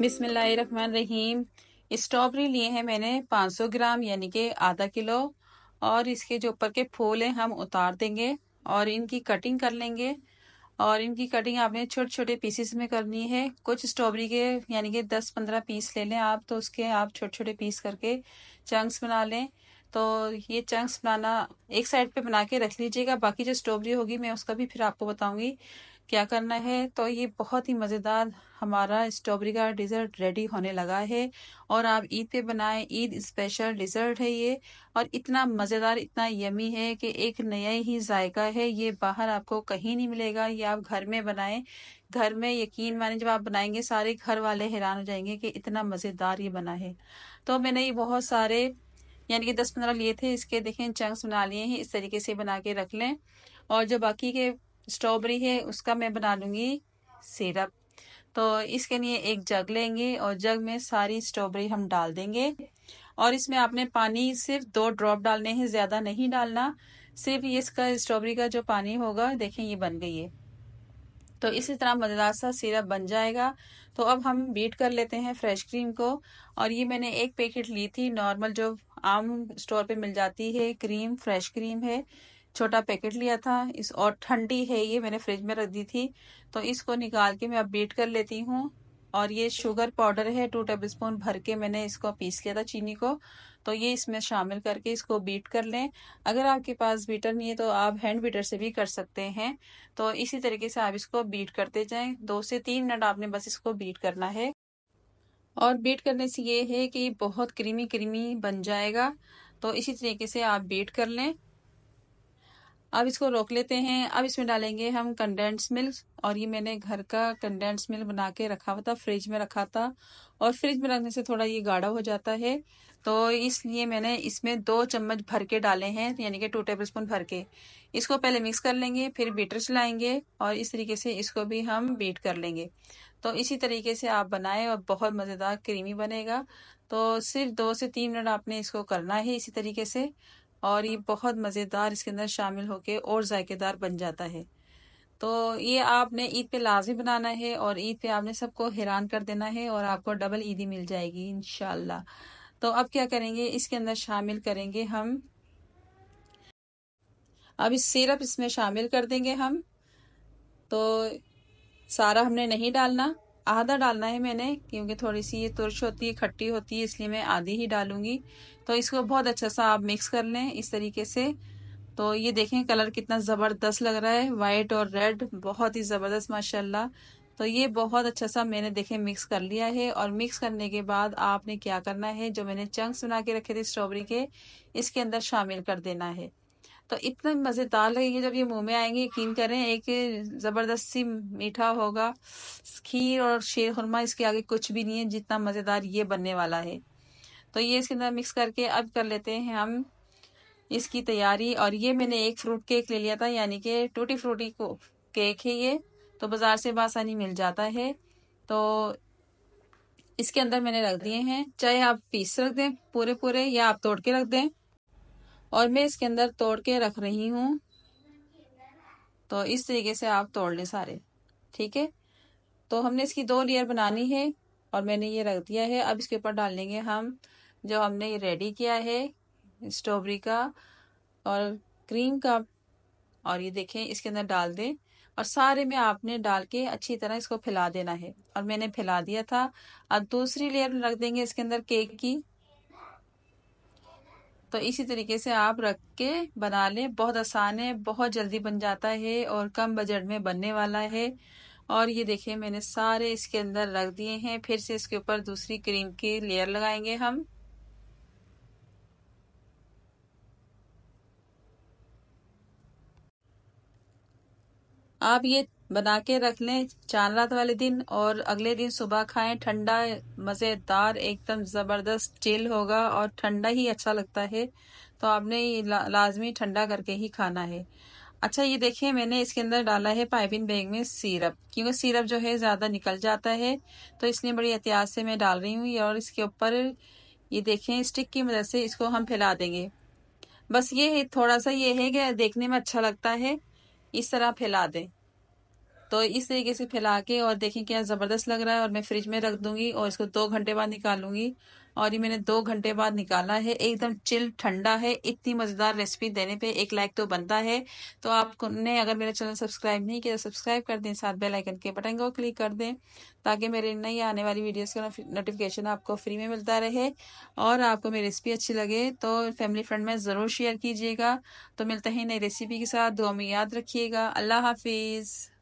रहीम strawberry लिए हैं मैंने 500 ग्राम यानी कि आधा किलो और इसके जो ऊपर के फूल हैं हम उतार देंगे और इनकी कटिंग कर लेंगे और इनकी कटिंग आपने छोटे छोटे पीसेस में करनी है कुछ स्ट्रॉबेरी के यानी कि 10-15 पीस ले लें आप तो उसके आप छोटे छोटे पीस करके चंक्स बना लें तो ये चंक्स बनाना एक साइड पे बना के रख लीजिएगा बाकी जो स्ट्रॉबेरी होगी मैं उसका भी फिर आपको बताऊंगी क्या करना है तो ये बहुत ही मज़ेदार हमारा स्ट्रॉबेरी का डिज़र्ट रेडी होने लगा है और आप ईद पे बनाएं ईद स्पेशल डिज़र्ट है ये और इतना मज़ेदार इतना यमी है कि एक नया ही जायका है ये बाहर आपको कहीं नहीं मिलेगा ये आप घर में बनाएं घर में यकीन माने जब आप बनाएंगे सारे घर वाले हैरान हो जाएंगे कि इतना मज़ेदार ये बना है तो मैंने ये बहुत सारे यानी कि दस पंद्रह लिए थे इसके देखें चंक्स बना लिए हैं इस तरीके से बना के रख लें और जो बाकी के स्ट्रॉबेरी है उसका मैं बना लूँगी सिरप तो इसके लिए एक जग लेंगे और जग में सारी स्ट्रॉबेरी हम डाल देंगे और इसमें आपने पानी सिर्फ दो ड्रॉप डालने हैं ज़्यादा नहीं डालना सिर्फ ये इसका स्ट्रॉबेरी का जो पानी होगा देखें ये बन गई है तो इसी तरह मज़ेदार सा सिरप बन जाएगा तो अब हम बीट कर लेते हैं फ्रेश क्रीम को और ये मैंने एक पैकेट ली थी नॉर्मल जो आम स्टोर पे मिल जाती है क्रीम फ्रेश क्रीम है छोटा पैकेट लिया था इस और ठंडी है ये मैंने फ्रिज में रख दी थी तो इसको निकाल के मैं अब बीट कर लेती हूँ और ये sugar powder two tablespoon स्पून भर के मैंने इसको पीस लिया था चीनी को तो ये इसमें शामिल करके इसको बीट कर लें अगर आपके पास बीटर नहीं है तो आप हैंड बीटर से भी कर सकते हैं तो इसी तरीके से आप इसको बीट करते जाएं दो से तीन मिनट आपने बस इसको बीट करना है और बीट करने से ये है कि बहुत क्रीमी क्रीमी बन जाएगा तो इसी तरीके से आप बीट कर लें अब इसको रोक लेते हैं अब इसमें डालेंगे हम कंडेंस मिल्क और ये मैंने घर का कंडेंस मिल्क बना के रखा हुआ था फ्रिज में रखा था और फ्रिज में रखने से थोड़ा ये गाढ़ा हो जाता है तो इसलिए मैंने इसमें दो चम्मच भर के डाले हैं यानी कि टू टेबल स्पून भर के इसको पहले मिक्स कर लेंगे फिर बीटर चलाएंगे और इस तरीके से इसको भी हम बीट कर लेंगे तो इसी तरीके से आप बनाएं और बहुत मज़ेदार क्रीमी बनेगा तो सिर्फ दो से तीन मिनट आपने इसको करना है इसी तरीके से और ये बहुत मज़ेदार इसके अंदर शामिल होके और जायकेदार बन जाता है तो ये आपने ईद पे लाजमी बनाना है और ईद पे आपने सबको हैरान कर देना है और आपको डबल ईदी मिल जाएगी इन तो अब क्या करेंगे इसके अंदर शामिल करेंगे हम अब इस सिरप इसमें शामिल कर देंगे हम तो सारा हमने नहीं डालना आधा डालना है मैंने क्योंकि थोड़ी सी ये तुरश होती है खट्टी होती है इसलिए मैं आधी ही डालूंगी तो इसको बहुत अच्छा सा आप मिक्स कर लें इस तरीके से तो ये देखें कलर कितना ज़बरदस्त लग रहा है वाइट और रेड बहुत ही ज़बरदस्त माशाल्लाह तो ये बहुत अच्छा सा मैंने देखे मिक्स कर लिया है और मिक्स करने के बाद आपने क्या करना है जो मैंने चंक्स बना के रखे थे स्ट्रॉबेरी के इसके अंदर शामिल कर देना है तो इतना मज़ेदार लगेंगे जब ये मुंह में आएंगे यकीन करें एक ज़बरदस्ती मीठा होगा खीर और शेर खुरमा इसके आगे कुछ भी नहीं है जितना मज़ेदार ये बनने वाला है तो ये इसके अंदर मिक्स करके अब कर लेते हैं हम इसकी तैयारी और ये मैंने एक फ्रूट केक ले लिया था यानी कि टूटी फ्रूटी को केक है ये तो बाज़ार से बासानी मिल जाता है तो इसके अंदर मैंने रख दिए हैं चाहे आप पीस रख दें पूरे पूरे या आप तोड़ के रख दें और मैं इसके अंदर तोड़ के रख रही हूँ तो इस तरीके से आप तोड़ लें सारे ठीक है तो हमने इसकी दो लेयर बनानी है और मैंने ये रख दिया है अब इसके ऊपर डाल लेंगे हम जो हमने ये रेडी किया है स्ट्रॉबेरी का और क्रीम का और ये देखें इसके अंदर डाल दें और सारे में आपने डाल के अच्छी तरह इसको फैला देना है और मैंने फैला दिया था अब दूसरी लेयर रख देंगे इसके अंदर केक की तो इसी तरीके से आप रख के बना लें बहुत आसान है बहुत जल्दी बन जाता है और कम बजट में बनने वाला है और ये देखिए मैंने सारे इसके अंदर रख दिए हैं फिर से इसके ऊपर दूसरी क्रीम की लेयर लगाएंगे हम आप ये बना के रख लें चांद रात वाले दिन और अगले दिन सुबह खाएं ठंडा मज़ेदार एकदम ज़बरदस्त चिल होगा और ठंडा ही अच्छा लगता है तो आपने ये ला, लाजमी ठंडा करके ही खाना है अच्छा ये देखिए मैंने इसके अंदर डाला है पाइपिन बैग में सीरप क्योंकि सीरप जो है ज़्यादा निकल जाता है तो इसलिए बड़ी एहतियात से मैं डाल रही हूँ और इसके ऊपर ये देखें स्टिक की मदद से इसको हम फैला देंगे बस ये थोड़ा सा ये है कि देखने में अच्छा लगता है इस तरह फैला दें तो इस तरीके से फैला के और देखें क्या ज़बरदस्त लग रहा है और मैं फ्रिज में रख दूंगी और इसको दो घंटे बाद निकालूंगी और ये मैंने दो घंटे बाद निकाला है एकदम चिल ठंडा है इतनी मज़ेदार रेसिपी देने पे एक लाइक तो बनता है तो आपने अगर मेरा चैनल सब्सक्राइब नहीं किया तो सब्सक्राइब कर दें साथ बेल आइकन के बटन को क्लिक कर दें ताकि मेरे नई आने वाली वीडियोस का नोटिफिकेशन आपको फ्री में मिलता रहे और आपको मेरी रेसिपी अच्छी लगे तो फैमिली फ्रेंड में ज़रूर शेयर कीजिएगा तो मिलते हैं नई रेसिपी के साथ दुआ में याद रखिएगा अल्लाह हाफिज़